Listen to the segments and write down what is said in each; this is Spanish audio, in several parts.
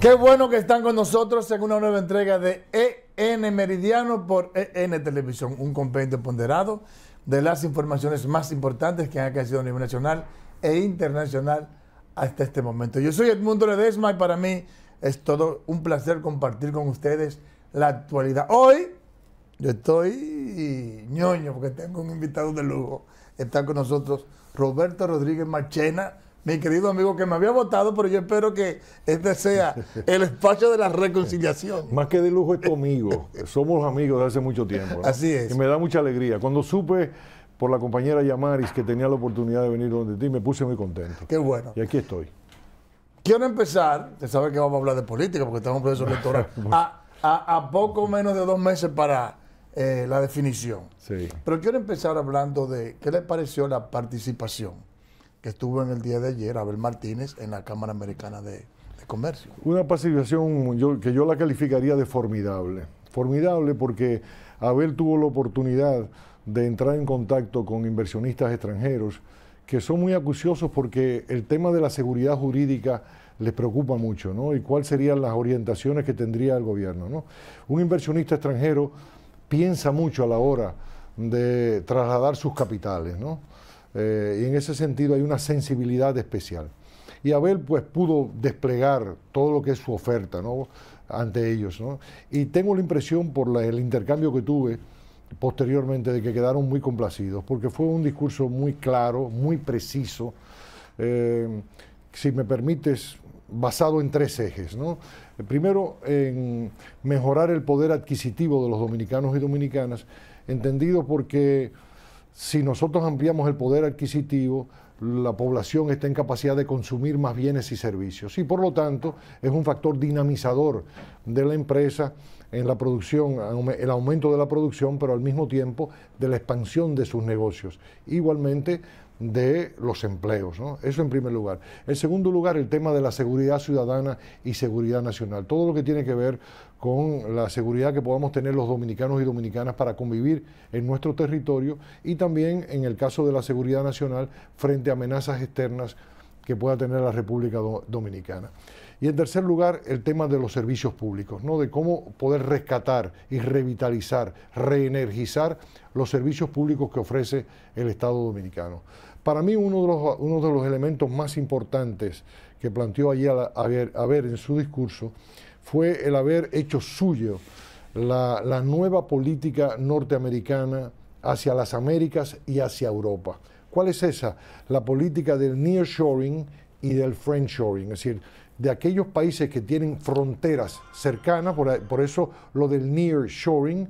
Qué bueno que están con nosotros en una nueva entrega de EN Meridiano por EN Televisión, un compendio ponderado de las informaciones más importantes que han crecido a nivel nacional e internacional hasta este momento. Yo soy Edmundo Ledesma y para mí es todo un placer compartir con ustedes la actualidad. Hoy yo estoy ñoño porque tengo un invitado de lujo. Está con nosotros Roberto Rodríguez Marchena, mi querido amigo que me había votado, pero yo espero que este sea el espacio de la reconciliación. Más que de lujo es tu amigo. Somos amigos desde hace mucho tiempo. Así es. Y me da mucha alegría. Cuando supe por la compañera Yamaris que tenía la oportunidad de venir donde ti, me puse muy contento. Qué bueno. Y aquí estoy. Quiero empezar, te sabes que vamos a hablar de política, porque estamos en proceso electoral, a, poco menos de dos meses para eh, la definición. Sí. Pero quiero empezar hablando de qué le pareció la participación que estuvo en el día de ayer, Abel Martínez, en la Cámara Americana de, Comercio. Una pacificación que yo la calificaría de formidable. Formidable porque Abel tuvo la oportunidad de entrar en contacto con inversionistas extranjeros que son muy acuciosos porque el tema de la seguridad jurídica les preocupa mucho, ¿no? Y cuáles serían las orientaciones que tendría el gobierno, ¿no? Un inversionista extranjero piensa mucho a la hora de trasladar sus capitales, ¿no? Eh, y en ese sentido hay una sensibilidad especial. Y Abel pues pudo desplegar todo lo que es su oferta ante ellos. Y tengo la impresión por el intercambio que tuve posteriormente de que quedaron muy complacidos, porque fue un discurso muy claro, muy preciso, eh, si me permites, basado en tres ejes. Primero, en mejorar el poder adquisitivo de los dominicanos y dominicanas, entendido porque si nosotros ampliamos el poder adquisitivo, la población está en capacidad de consumir más bienes y servicios. Y por lo tanto, es un factor dinamizador de la empresa en la producción, el aumento de la producción, pero al mismo tiempo de la expansión de sus negocios. Igualmente de los empleos, Eso en primer lugar. En segundo lugar, el tema de la seguridad ciudadana y seguridad nacional. Todo lo que tiene que ver con la seguridad que podamos tener los dominicanos y dominicanas para convivir en nuestro territorio y también en el caso de la seguridad nacional frente a amenazas externas que pueda tener la República Dominicana. Y en tercer lugar, el tema de los servicios públicos, ¿no? de cómo poder rescatar y revitalizar, reenergizar los servicios públicos que ofrece el Estado dominicano. Para mí, uno de los, uno de los elementos más importantes que planteó allí a ver en su discurso fue el haber hecho suyo la, nueva política norteamericana hacia las Américas y hacia Europa. ¿Cuál es esa? La política del nearshoring y del friendshoring, es decir, de aquellos países que tienen fronteras cercanas, por, eso lo del nearshoring,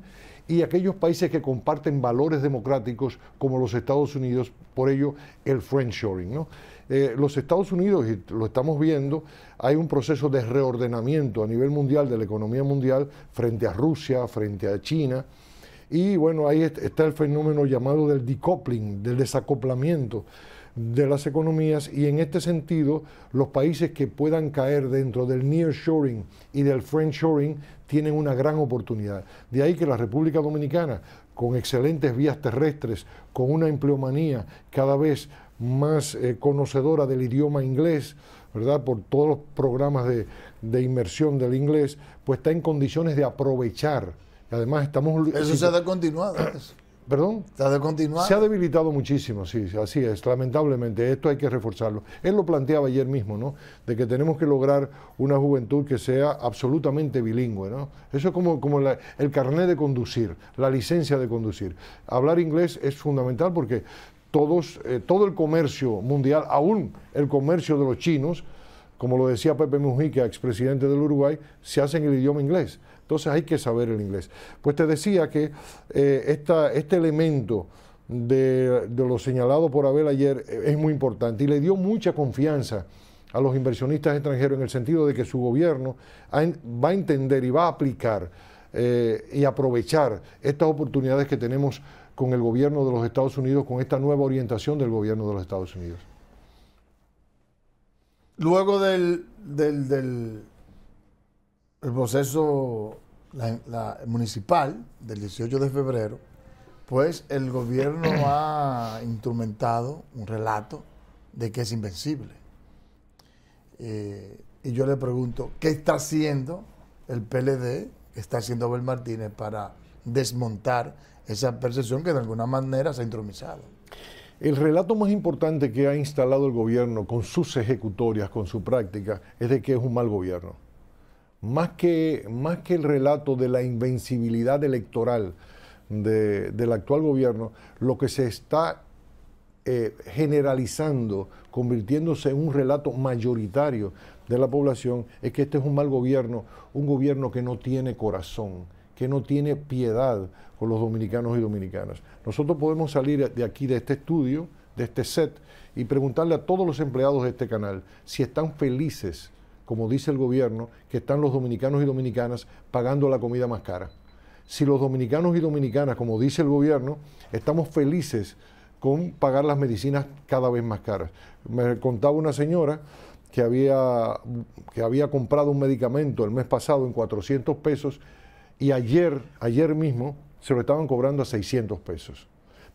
y aquellos países que comparten valores democráticos como los Estados Unidos, por ello el friendshoring. ¿no? Eh, los Estados Unidos, y lo estamos viendo, hay un proceso de reordenamiento a nivel mundial de la economía mundial frente a Rusia, frente a China. Y bueno, ahí está el fenómeno llamado del decoupling, del desacoplamiento de las economías y en este sentido los países que puedan caer dentro del nearshoring y del friendshoring tienen una gran oportunidad. De ahí que la República Dominicana, con excelentes vías terrestres, con una empleomanía cada vez más eh, conocedora del idioma inglés, ¿verdad? Por todos los programas de, de, inmersión del inglés, pues está en condiciones de aprovechar. Además estamos... Eso se ha de continuar. Pues. ¿Perdón? Se ha de continuar. Se ha debilitado muchísimo, sí, así es, lamentablemente. Esto hay que reforzarlo. Él lo planteaba ayer mismo, ¿no? De que tenemos que lograr una juventud que sea absolutamente bilingüe, ¿no? Eso es como, como el carnet de conducir, la licencia de conducir. Hablar inglés es fundamental porque todos, eh, todo el comercio mundial, aún el comercio de los chinos, como lo decía Pepe Mujica, expresidente del Uruguay, se hace en el idioma inglés. Entonces hay que saber el inglés. Pues te decía que eh, este elemento de, lo señalado por Abel ayer eh, es muy importante y le dio mucha confianza a los inversionistas extranjeros en el sentido de que su gobierno va a entender y va a aplicar y aprovechar estas oportunidades que tenemos con el gobierno de los Estados Unidos, con esta nueva orientación del gobierno de los Estados Unidos. Luego del, el proceso municipal del 18 de febrero, pues el gobierno ha instrumentado un relato de que es invencible. Eh, y yo le pregunto, ¿qué está haciendo el PLD, qué está haciendo Abel Martínez para desmontar esa percepción que de alguna manera se ha intromizado. El relato más importante que ha instalado el gobierno con sus ejecutorias, con su práctica, es de que es un mal gobierno. Más que, más que el relato de la invencibilidad electoral del actual gobierno, lo que se está eh, generalizando, convirtiéndose en un relato mayoritario de la población, es que este es un mal gobierno, un gobierno que no tiene corazón que no tiene piedad con los dominicanos y dominicanas. Nosotros podemos salir de aquí, de este estudio, de este set, y preguntarle a todos los empleados de este canal si están felices, como dice el gobierno, que están los dominicanos y dominicanas pagando la comida más cara. Si los dominicanos y dominicanas, como dice el gobierno, estamos felices con pagar las medicinas cada vez más caras. Me contaba una señora que había, que había comprado un medicamento el mes pasado en 400 pesos y ayer, ayer mismo, se lo estaban cobrando a 600 pesos.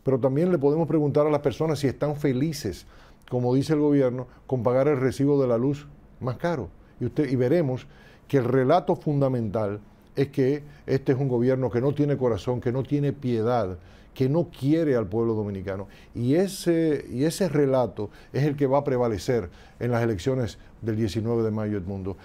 Pero también le podemos preguntar a las personas si están felices, como dice el gobierno, con pagar el recibo de la luz más caro. Y, usted, y veremos que el relato fundamental es que este es un gobierno que no tiene corazón, que no tiene piedad, que no quiere al pueblo dominicano. Y ese, y ese relato es el que va a prevalecer en las elecciones del 19 de mayo, del mundo.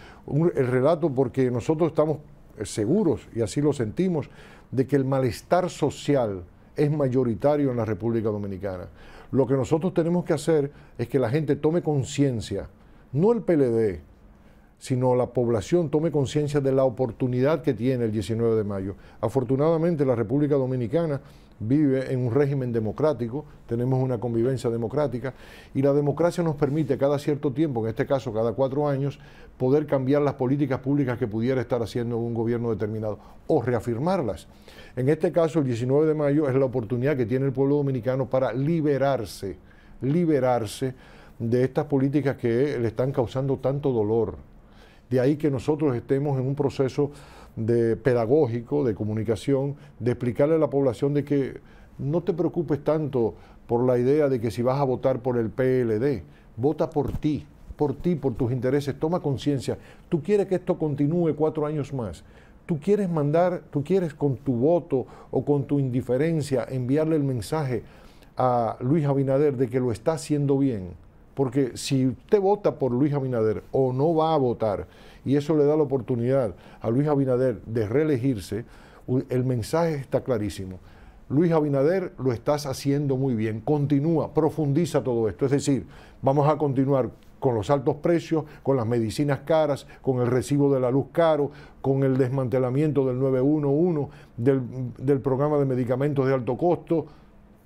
el relato porque nosotros estamos eh, seguros, y así lo sentimos, de que el malestar social es mayoritario en la República Dominicana. Lo que nosotros tenemos que hacer es que la gente tome conciencia, no el PLD, sino la población tome conciencia de la oportunidad que tiene el 19 de mayo. Afortunadamente la República Dominicana vive en un régimen democrático, tenemos una convivencia democrática y la democracia nos permite cada cierto tiempo, en este caso cada cuatro años, poder cambiar las políticas públicas que pudiera estar haciendo un gobierno determinado o reafirmarlas. En este caso el 19 de mayo es la oportunidad que tiene el pueblo dominicano para liberarse, liberarse de estas políticas que le están causando tanto dolor de ahí que nosotros estemos en un proceso de pedagógico, de comunicación, de explicarle a la población de que no te preocupes tanto por la idea de que si vas a votar por el PLD, vota por ti, por ti, por tus intereses, toma conciencia. Tú quieres que esto continúe cuatro años más. Tú quieres mandar, tú quieres con tu voto o con tu indiferencia enviarle el mensaje a Luis Abinader de que lo está haciendo bien, porque si usted vota por Luis Abinader o no va a votar, y eso le da la oportunidad a Luis Abinader de reelegirse, el mensaje está clarísimo. Luis Abinader, lo estás haciendo muy bien, continúa, profundiza todo esto. Es decir, vamos a continuar con los altos precios, con las medicinas caras, con el recibo de la luz caro, con el desmantelamiento del 911, del, programa de medicamentos de alto costo,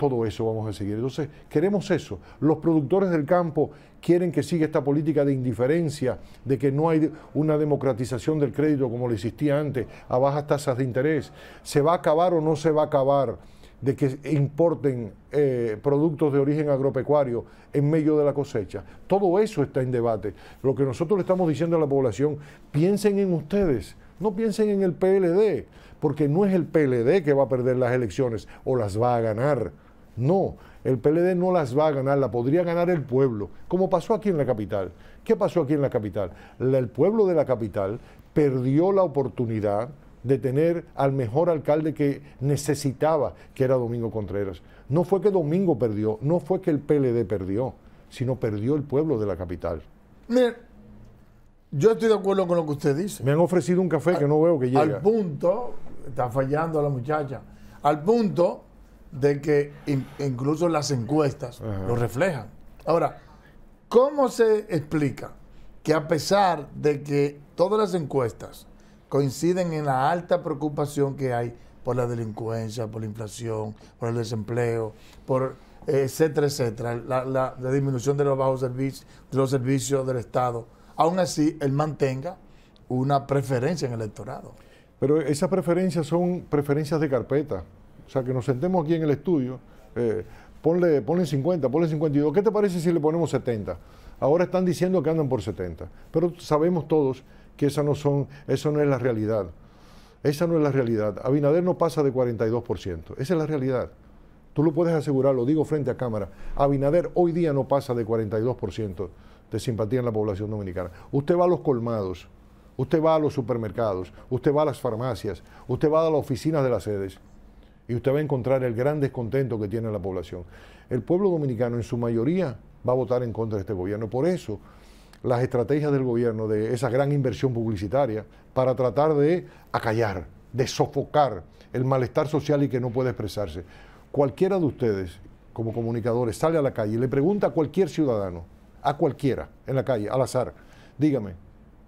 todo eso vamos a seguir. Entonces, queremos eso. Los productores del campo quieren que siga esta política de indiferencia, de que no hay una democratización del crédito como lo existía antes, a bajas tasas de interés. ¿Se va a acabar o no se va a acabar? de que importen eh, productos de origen agropecuario en medio de la cosecha. Todo eso está en debate. Lo que nosotros le estamos diciendo a la población, piensen en ustedes, no piensen en el PLD, porque no es el PLD que va a perder las elecciones o las va a ganar. No, el PLD no las va a ganar, la podría ganar el pueblo, como pasó aquí en la capital. ¿Qué pasó aquí en la capital? el pueblo de la capital perdió la oportunidad de tener al mejor alcalde que necesitaba, que era Domingo Contreras. No fue que Domingo perdió, no fue que el PLD perdió, sino perdió el pueblo de la capital. Mire, yo estoy de acuerdo con lo que usted dice. Me han ofrecido un café que no veo que llegue. Al punto, está fallando la muchacha, al punto de que incluso las encuestas lo reflejan. Ahora, ¿cómo se explica que a pesar de que todas las encuestas coinciden en la alta preocupación que hay por la delincuencia, por la inflación, por el desempleo, por eh, etcétera, etcétera, la, disminución de los bajos servicios, de los servicios del Estado, aún así él mantenga una preferencia en el electorado. Pero esas preferencias son preferencias de carpeta. O sea, que nos sentemos aquí en el estudio, eh, ponle, 50, ponle 52. ¿Qué te parece si le ponemos 70? Ahora están diciendo que andan por 70, pero sabemos todos que esa no, son, eso no es la realidad. Esa no es la realidad. Abinader no pasa de 42%. Esa es la realidad. Tú lo puedes asegurar, lo digo frente a cámara. Abinader hoy día no pasa de 42% de simpatía en la población dominicana. Usted va a los colmados, usted va a los supermercados, usted va a las farmacias, usted va a las oficinas de las sedes y usted va a encontrar el gran descontento que tiene la población. El pueblo dominicano en su mayoría va a votar en contra de este gobierno. Por eso, las estrategias del gobierno de esa gran inversión publicitaria para tratar de acallar, de sofocar el malestar social y que no puede expresarse. Cualquiera de ustedes, como comunicadores, sale a la calle y le pregunta a cualquier ciudadano, a cualquiera en la calle, al azar, dígame,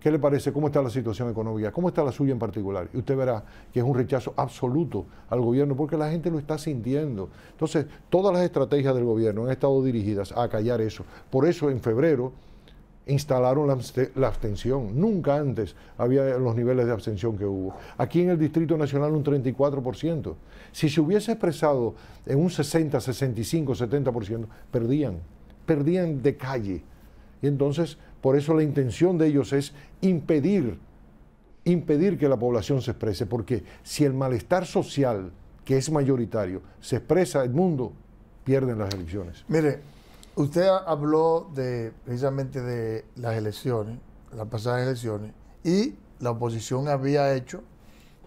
¿Qué le parece? ¿Cómo está la situación económica? ¿Cómo está la suya en particular? Y usted verá que es un rechazo absoluto al gobierno porque la gente lo está sintiendo. Entonces, todas las estrategias del gobierno han estado dirigidas a callar eso. Por eso, en febrero, instalaron la, abstención. Nunca antes había los niveles de abstención que hubo. Aquí en el Distrito Nacional un 34%. Si se hubiese expresado en un 60, 65, 70%, perdían. Perdían de calle. Y entonces por eso la intención de ellos es impedir, impedir que la población se exprese, porque si el malestar social, que es mayoritario, se expresa, el mundo pierden las elecciones. Mire, usted habló de, precisamente de las elecciones, las pasadas elecciones, y la oposición había hecho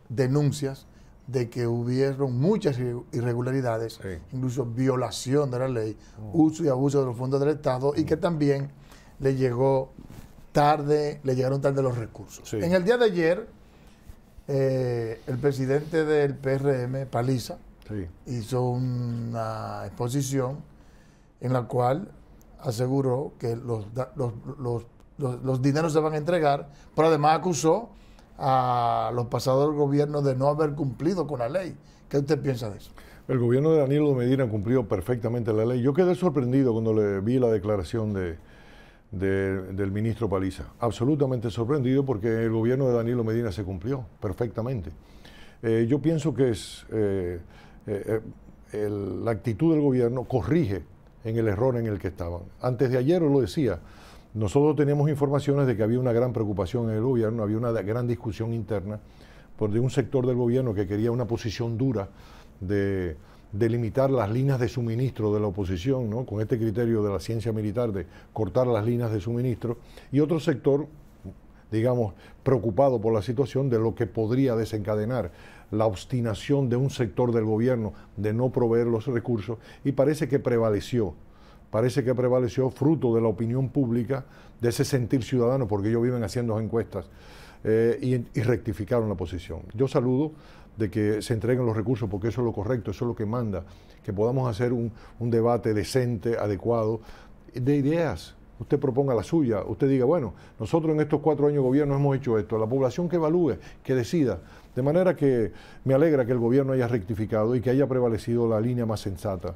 denuncias de que hubieron muchas irregularidades, incluso violación de la ley, uso y abuso de los fondos del Estado, y mm. que también le llegó tarde, le llegaron tarde los recursos. En el día de ayer, eh, el presidente del PRM, Paliza, hizo una exposición en la cual aseguró que los, los, los, dineros se van a entregar, pero además acusó a los pasados gobierno de no haber cumplido con la ley. ¿Qué usted piensa de eso? El gobierno de Danilo Medina cumplió perfectamente la ley. Yo quedé sorprendido cuando le vi la declaración de, del ministro Paliza. Absolutamente sorprendido porque el gobierno de Danilo Medina se cumplió perfectamente. Eh, yo pienso que es eh, eh, la actitud del gobierno corrige en el error en el que estaban. Antes de ayer os lo decía, nosotros teníamos informaciones de que había una gran preocupación en el gobierno, había una gran discusión interna por de un sector del gobierno que quería una posición dura de, delimitar las líneas de suministro de la oposición, con este criterio de la ciencia militar de cortar las líneas de suministro, y otro sector, digamos, preocupado por la situación de lo que podría desencadenar la obstinación de un sector del gobierno de no proveer los recursos, y parece que prevaleció, parece que prevaleció fruto de la opinión pública, de ese sentir ciudadano, porque ellos viven haciendo encuestas, eh, y, y rectificaron la posición. Yo saludo de que se entreguen los recursos, porque eso es lo correcto, eso es lo que manda, que podamos hacer un, debate decente, adecuado, de ideas. Usted proponga la suya, usted diga, bueno, nosotros en estos cuatro años de gobierno hemos hecho esto, la población que evalúe, que decida. De manera que me alegra que el gobierno haya rectificado y que haya prevalecido la línea más sensata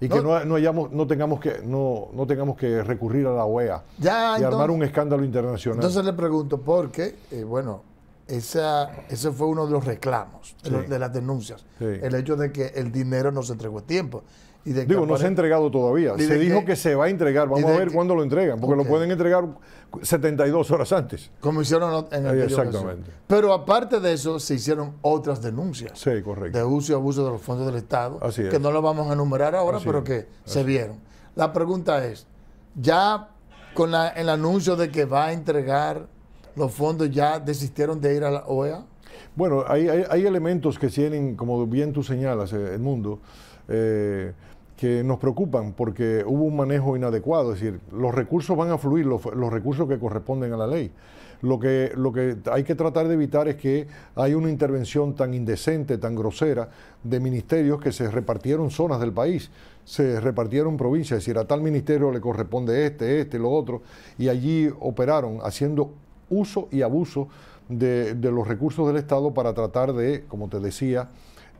y que no, no, hayamos, no tengamos que no, no tengamos que recurrir a la OEA ya, y armar un escándalo internacional. Entonces le pregunto, ¿por qué? Eh, bueno, esa, ese fue uno de los reclamos, de, las denuncias. El hecho de que el dinero no se entregó a tiempo. Y Digo, no se ha entregado todavía. Se dijo que, se va a entregar. Vamos a ver cuándo lo entregan, porque lo pueden entregar 72 horas antes. Como hicieron en el Exactamente. Pero aparte de eso, se hicieron otras denuncias. Sí, De uso y abuso de los fondos del Estado. Que no lo vamos a enumerar ahora, pero que se vieron. La pregunta es, ya con el anuncio de que va a entregar los fondos ya desistieron de ir a la OEA? Bueno, hay, elementos que tienen, como bien tú señalas, el eh, mundo, eh, que nos preocupan porque hubo un manejo inadecuado, es decir, los recursos van a fluir, los, recursos que corresponden a la ley. Lo que, lo que, hay que tratar de evitar es que haya una intervención tan indecente, tan grosera, de ministerios que se repartieron zonas del país, se repartieron provincias, es decir, a tal ministerio le corresponde este, este, lo otro, y allí operaron haciendo uso y abuso de, los recursos del Estado para tratar de, como te decía,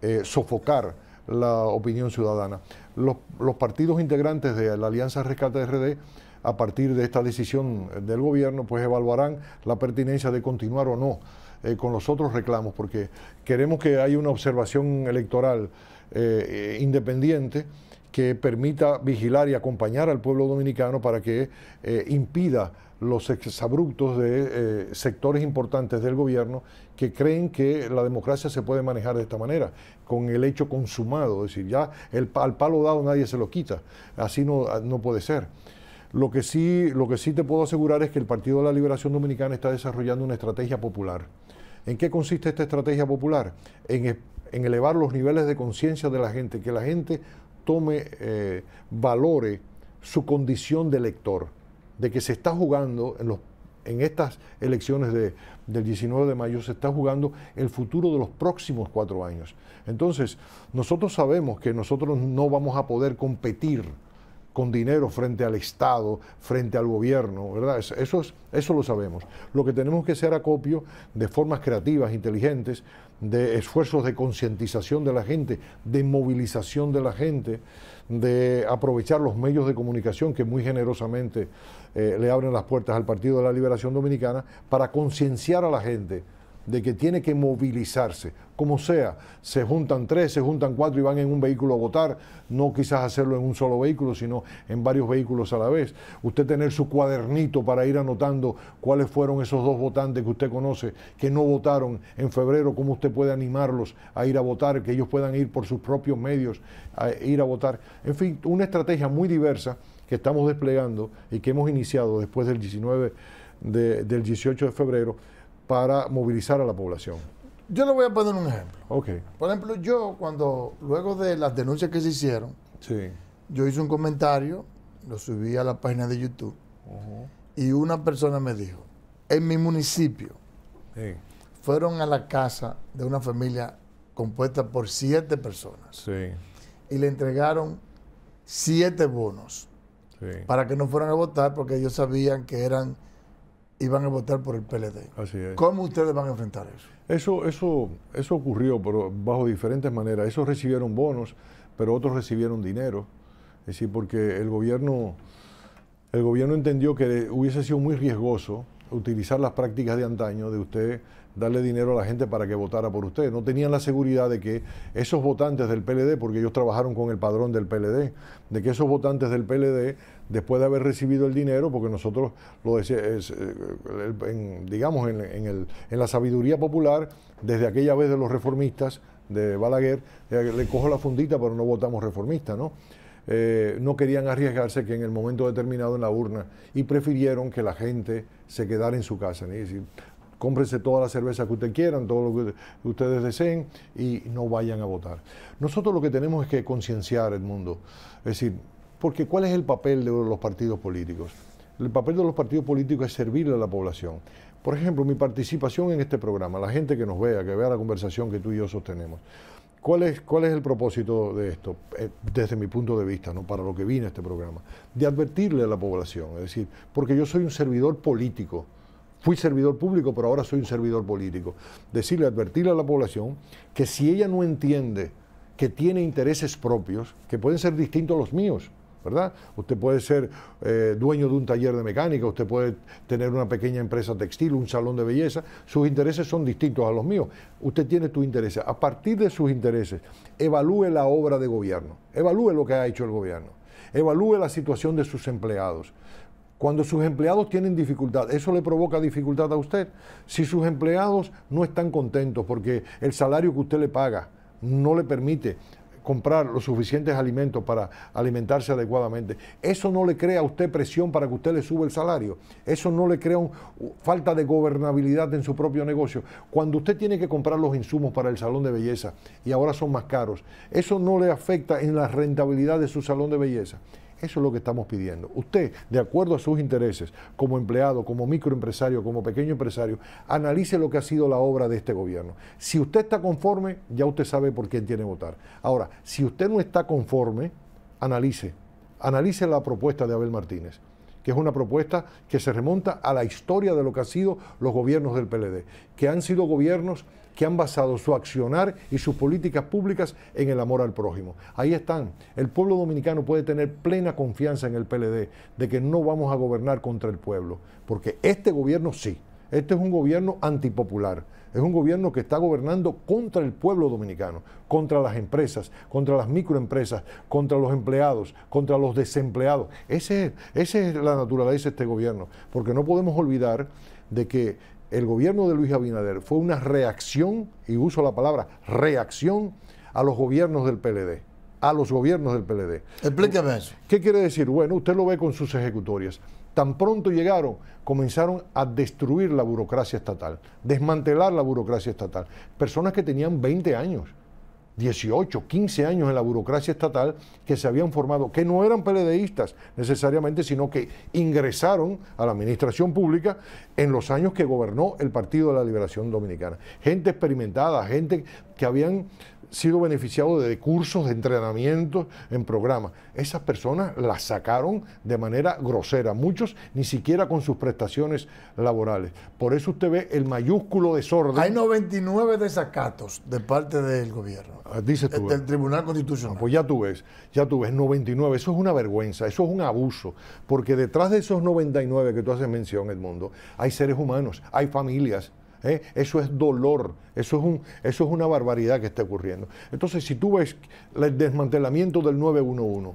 eh, sofocar la opinión ciudadana. Los, partidos integrantes de la Alianza Rescate RD, a partir de esta decisión del gobierno, pues evaluarán la pertinencia de continuar o no eh, con los otros reclamos, porque queremos que haya una observación electoral eh, independiente que permita vigilar y acompañar al pueblo dominicano para que impida los exabruptos de eh, sectores importantes del gobierno que creen que la democracia se puede manejar de esta manera, con el hecho consumado, es decir, ya el, al palo dado nadie se lo quita, así ah, no, puede ser. Lo que, sí, lo que sí te puedo asegurar es que el Partido de la Liberación Dominicana está desarrollando una estrategia popular. ¿En qué consiste esta estrategia popular? En, elevar los niveles de conciencia de la gente, que la gente tome, eh, valore su condición de elector de que se está jugando en, los, en estas elecciones del 19 de mayo, se está jugando el futuro de los próximos cuatro años. Entonces, nosotros sabemos que nosotros no vamos a poder competir con dinero frente al Estado, frente al gobierno, ¿verdad? Eso, eso lo sabemos. Lo que tenemos que hacer acopio de formas creativas, inteligentes, de esfuerzos de concientización de la gente, de movilización de la gente, de aprovechar los medios de comunicación que muy generosamente eh, le abren las puertas al Partido de la Liberación Dominicana para concienciar a la gente de que tiene que movilizarse, como sea, se juntan tres, se juntan cuatro y van en un vehículo a votar, no quizás hacerlo en un solo vehículo, sino en varios vehículos a la vez. Usted tener su cuadernito para ir anotando cuáles fueron esos dos votantes que usted conoce que no votaron en febrero, cómo usted puede animarlos a ir a votar, que ellos puedan ir por sus propios medios a ir a votar. En fin, una estrategia muy diversa que estamos desplegando y que hemos iniciado después del 19 del 18 de febrero para movilizar a la población. Yo le voy a poner un ejemplo. Por ejemplo, yo cuando, luego de las denuncias que se hicieron, sí. yo hice un comentario, lo subí a la página de YouTube, y una persona me dijo, en mi municipio, fueron a la casa de una familia compuesta por siete personas, y le entregaron siete bonos para que no fueran a votar porque ellos sabían que eran y van a votar por el PLD. ¿Cómo ustedes van a enfrentar eso? Eso, eso, eso ocurrió, pero bajo diferentes maneras. Esos recibieron bonos, pero otros recibieron dinero. Es porque el gobierno, el gobierno entendió que hubiese sido muy riesgoso utilizar las prácticas de antaño de usted darle dinero a la gente para que votara por usted. No tenían la seguridad de que esos votantes del PLD, porque ellos trabajaron con el padrón del PLD, de que esos votantes del PLD, después de haber recibido el dinero, porque nosotros lo decíamos eh, digamos, en, la sabiduría popular, desde aquella vez de los reformistas de Balaguer, eh, le cojo la fundita, pero no votamos reformista, ¿no? Eh, no querían arriesgarse que en el momento determinado en la urna y prefirieron que la gente se quedar en su casa. Es decir, cómprense todas las cervezas que ustedes quieran, todo lo que ustedes deseen y no vayan a votar. Nosotros lo que tenemos es que concienciar el mundo. Es decir, porque ¿cuál es el papel de los partidos políticos? El papel de los partidos políticos es servirle a la población. Por ejemplo, mi participación en este programa, la gente que nos vea, que vea la conversación que tú y yo sostenemos. ¿Cuál es, ¿Cuál es el propósito de esto? Eh, desde mi punto de vista, ¿no? para lo que vine este programa, de advertirle a la población, es decir, porque yo soy un servidor político, fui servidor público, pero ahora soy un servidor político. Decirle, advertirle a la población que si ella no entiende que tiene intereses propios, que pueden ser distintos a los míos, ¿verdad? Usted puede ser eh, dueño de un taller de mecánica, usted puede tener una pequeña empresa textil, un salón de belleza. Sus intereses son distintos a los míos. Usted tiene tus intereses. A partir de sus intereses, evalúe la obra de gobierno, evalúe lo que ha hecho el gobierno, evalúe la situación de sus empleados. Cuando sus empleados tienen dificultad, ¿eso le provoca dificultad a usted? Si sus empleados no están contentos porque el salario que usted le paga no le permite comprar los suficientes alimentos para alimentarse adecuadamente. Eso no le crea a usted presión para que usted le suba el salario. Eso no le crea falta de gobernabilidad en su propio negocio. Cuando usted tiene que comprar los insumos para el salón de belleza y ahora son más caros, eso no le afecta en la rentabilidad de su salón de belleza. Eso es lo que estamos pidiendo. Usted, de acuerdo a sus intereses, como empleado, como microempresario, como pequeño empresario, analice lo que ha sido la obra de este gobierno. Si usted está conforme, ya usted sabe por quién tiene que votar. Ahora, si usted no está conforme, analice. Analice la propuesta de Abel Martínez que es una propuesta que se remonta a la historia de lo que han sido los gobiernos del PLD, que han sido gobiernos que han basado su accionar y sus políticas públicas en el amor al prójimo. Ahí están. El pueblo dominicano puede tener plena confianza en el PLD de que no vamos a gobernar contra el pueblo, porque este gobierno sí. Este es un gobierno antipopular, es un gobierno que está gobernando contra el pueblo dominicano, contra las empresas, contra las microempresas, contra los empleados, contra los desempleados. esa es la naturaleza de este gobierno, porque no podemos olvidar de que el gobierno de Luis Abinader fue una reacción, y uso la palabra reacción, a los gobiernos del PLD, a los gobiernos del PLD. Explícame eso. ¿Qué quiere decir? Bueno, usted lo ve con sus ejecutorias. Tan pronto llegaron, comenzaron a destruir la burocracia estatal, desmantelar la burocracia estatal. Personas que tenían 20 años, 18, 15 años en la burocracia estatal que se habían formado, que no eran peledeístas necesariamente, sino que ingresaron a la administración pública en los años que gobernó el Partido de la Liberación Dominicana. Gente experimentada, gente que habían sido beneficiado de cursos, de entrenamientos, en programas. Esas personas las sacaron de manera grosera, muchos ni siquiera con sus prestaciones laborales. Por eso usted ve el mayúsculo desorden. Hay 99 desacatos de parte del gobierno. Ah, dice tú. Eh, eh. Del Tribunal ah, Constitucional. pues ya tú ves, ya tú ves, 99. Eso es una vergüenza, eso es un abuso, porque detrás de esos 99 que tú haces mención, Edmundo, hay seres humanos, hay familias. ¿eh? Eso es dolor, eso es, un, eso es una barbaridad que está ocurriendo. Entonces, si tú ves el desmantelamiento del 911,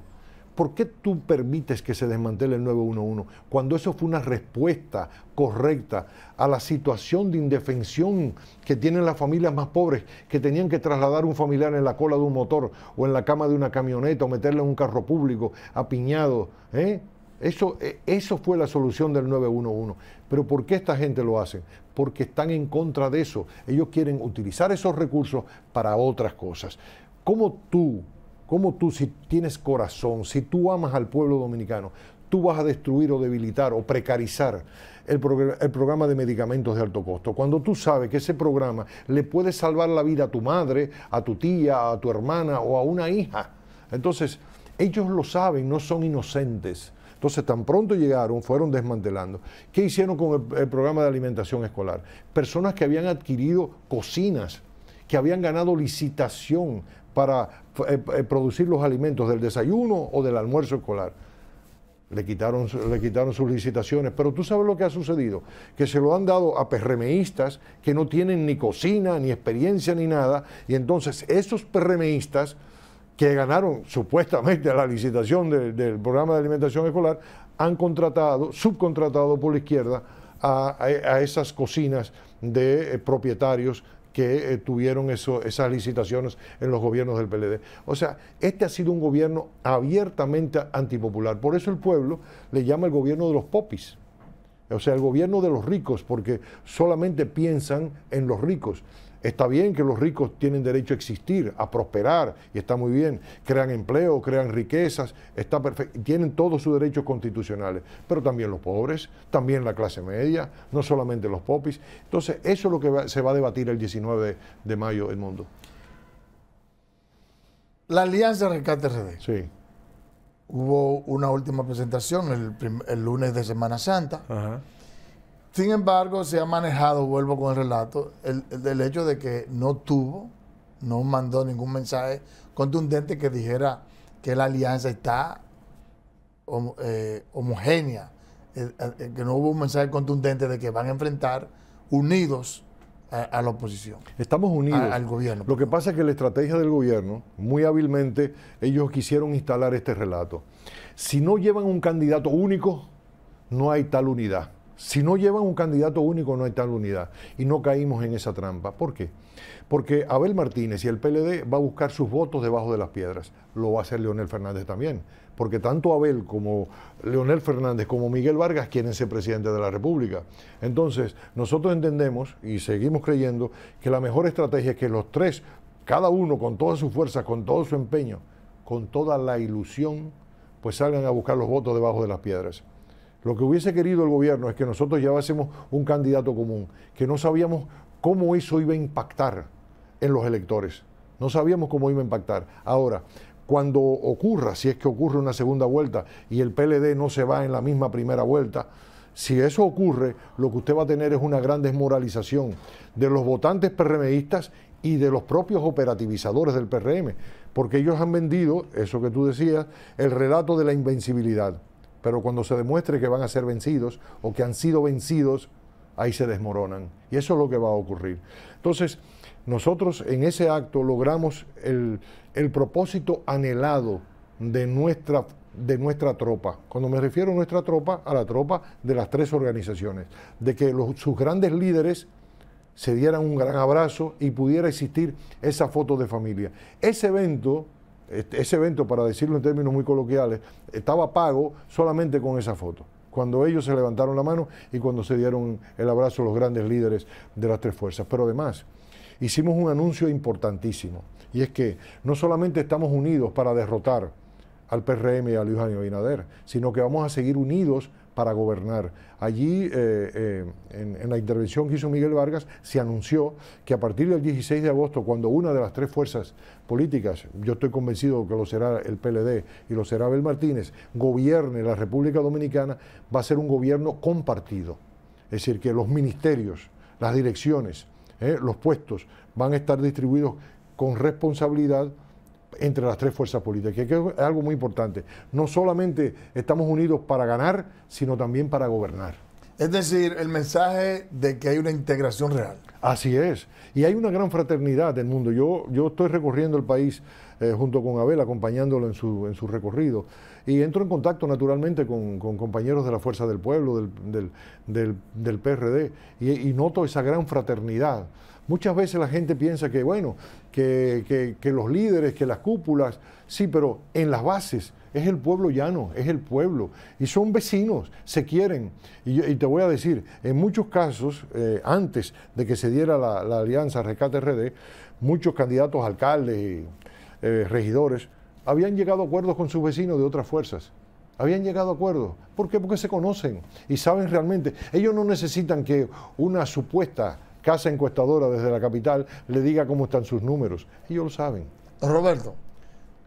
¿por qué tú permites que se desmantele el 911 cuando eso fue una respuesta correcta a la situación de indefensión que tienen las familias más pobres que tenían que trasladar un familiar en la cola de un motor o en la cama de una camioneta o meterle en un carro público apiñado? ¿eh? Eso, eh, eso fue la solución del 911. Pero ¿por qué esta gente lo hace? Porque están en contra de eso. Ellos quieren utilizar esos recursos para otras cosas. ¿Cómo tú, cómo tú si tienes corazón, si tú amas al pueblo dominicano, tú vas a destruir o debilitar o precarizar el, el, programa de medicamentos de alto costo. Cuando tú sabes que ese programa le puede salvar la vida a tu madre, a tu tía, a tu hermana o a una hija. Entonces, ellos lo saben, no son inocentes. Entonces, tan pronto llegaron, fueron desmantelando. ¿Qué hicieron con el, programa de alimentación escolar? Personas que habían adquirido cocinas, que habían ganado licitación para eh, eh, producir los alimentos del desayuno o del almuerzo escolar. Le quitaron, le quitaron sus licitaciones, pero tú sabes lo que ha sucedido, que se lo han dado a perremeístas que no tienen ni cocina, ni experiencia, ni nada, y entonces esos perremeístas que ganaron supuestamente la licitación del programa de alimentación escolar, han contratado, subcontratado por la izquierda a, esas cocinas de eh, propietarios que eh, tuvieron esas licitaciones en los gobiernos del PLD. O sea, este ha sido un gobierno abiertamente antipopular. Por eso el pueblo le llama el gobierno de los popis. O sea, el gobierno de los ricos, porque solamente piensan en los ricos. Está bien que los ricos tienen derecho a existir, a prosperar, y está muy bien. Crean empleo, crean riquezas, está Tienen todos sus derechos constitucionales, pero también los pobres, también la clase media, no solamente los popis. Entonces, eso es lo que se va a debatir el 19 de, mayo en Mundo. La alianza Rescate RD. Sí. Hubo una última presentación el, el lunes de Semana Santa. Ajá sin embargo, se ha manejado, vuelvo con el relato, el, hecho de que no tuvo, no mandó ningún mensaje contundente que dijera que la alianza está eh, homogénea, eh, eh, que no hubo un mensaje contundente de que van a enfrentar unidos a, la oposición. Estamos unidos. al gobierno. Lo que pasa es que la estrategia del gobierno, muy hábilmente, ellos quisieron instalar este relato. Si no llevan un candidato único, no hay tal unidad. Si no llevan un candidato único no hay tal unidad y no caímos en esa trampa. ¿Por qué? Porque Abel Martínez y el PLD va a buscar sus votos debajo de las piedras. Lo va a hacer Leonel Fernández también. Porque tanto Abel como Leonel Fernández como Miguel Vargas quieren ser presidente de la República. Entonces, nosotros entendemos y seguimos creyendo que la mejor estrategia es que los tres, cada uno con toda su fuerza, con todo su empeño, con toda la ilusión, pues salgan a buscar los votos debajo de las piedras. Lo que hubiese querido el gobierno es que nosotros llevásemos un candidato común, que no sabíamos cómo eso iba a impactar en los electores. No sabíamos cómo iba a impactar. Ahora, cuando ocurra, si es que ocurre una segunda vuelta y el PLD no se va en la misma primera vuelta, si eso ocurre, lo que usted va a tener es una gran desmoralización de los votantes PRMistas y de los propios operativizadores del PRM, porque ellos han vendido, eso que tú decías, el relato de la invencibilidad pero cuando se demuestre que van a ser vencidos o que han sido vencidos, ahí se desmoronan. Y eso es lo que va a ocurrir. Entonces, nosotros en ese acto logramos el, propósito anhelado de nuestra, de nuestra tropa. Cuando me refiero a nuestra tropa, a la tropa de las tres organizaciones, de que sus grandes líderes se dieran un gran abrazo y pudiera existir esa foto de familia. Ese evento ese evento, para decirlo en términos muy coloquiales, estaba pago solamente con esa foto. Cuando ellos se levantaron la mano y cuando se dieron el abrazo los grandes líderes de las tres fuerzas. Pero además, hicimos un anuncio importantísimo. Y es que no solamente estamos unidos para derrotar al PRM y a Luis Abinader, sino que vamos a seguir unidos para gobernar. Allí, eh, eh, en, la intervención que hizo Miguel Vargas, se anunció que a partir del 16 de agosto, cuando una de las tres fuerzas políticas, yo estoy convencido que lo será el PLD y lo será Abel Martínez, gobierne la República Dominicana, va a ser un gobierno compartido. Es decir, que los ministerios, las direcciones, eh, los puestos van a estar distribuidos con responsabilidad entre las tres fuerzas políticas, que es algo muy importante. No solamente estamos unidos para ganar, sino también para gobernar. Es decir, el mensaje de que hay una integración real. Así es. Y hay una gran fraternidad del mundo. Yo, yo estoy recorriendo el país eh, junto con Abel, acompañándolo en su, en su recorrido. Y entro en contacto naturalmente con, compañeros de la Fuerza del Pueblo, del, del, PRD, y, noto esa gran fraternidad. Muchas veces la gente piensa que, bueno, que los líderes, que las cúpulas, sí, pero en las bases es el pueblo llano, es el pueblo. Y son vecinos, se quieren. Y, te voy a decir, en muchos casos, eh, antes de que se diera la, alianza Rescate RD, muchos candidatos, alcaldes, y eh, regidores, habían llegado a acuerdos con sus vecinos de otras fuerzas. Habían llegado a acuerdos. ¿Por qué? Porque se conocen y saben realmente. Ellos no necesitan que una supuesta casa encuestadora desde la capital le diga cómo están sus números. Ellos lo saben. Roberto,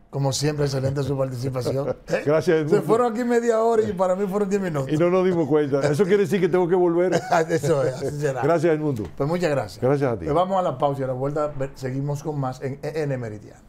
como siempre, excelente su participación. Gracias. Se fueron aquí media hora y para mí fueron 10 minutos. Y no nos dimos cuenta. Eso quiere decir que tengo que volver. Ah, eso es, así Gracias, Edmundo. Pues muchas gracias. Gracias a ti. Pues vamos a la pausa y a la vuelta seguimos con más en EN Meridiano.